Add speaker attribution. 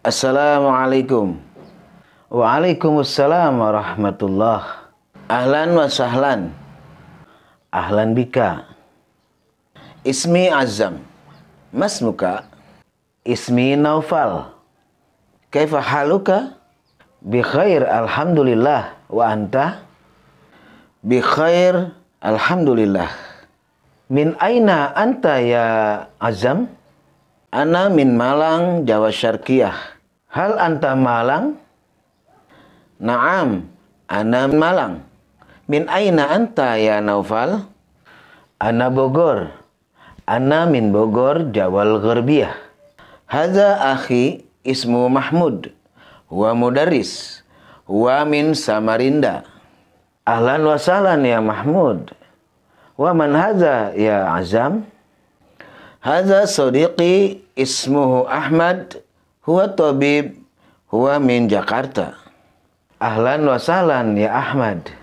Speaker 1: Assalamualaikum. Waalaikumsalam warahmatullah. Ahlan wa sahlan. Ahlan bika. Ismi Azam. mas muka, Ismi Naufal. Kaifa haluka? Bi khair alhamdulillah wa anta? Bi khair alhamdulillah. Min aina anta ya Azam? Ana min Malang, Jawa Syarkiyah. Hal anta Malang? Naam, ana min Malang. Min aina anta ya Naufal? Ana Bogor. Ana min Bogor, Jawa Gherbiyah. Haza akhi ismu Mahmud. Wa mudaris. Wa min Samarinda. Ahlan wa sahlan ya Mahmud. Wa man haza ya Azam? Hadza sadiqi ismuhu Ahmad huwa tabib huwa min Jakarta. Ahlan wa sahlan ya Ahmad.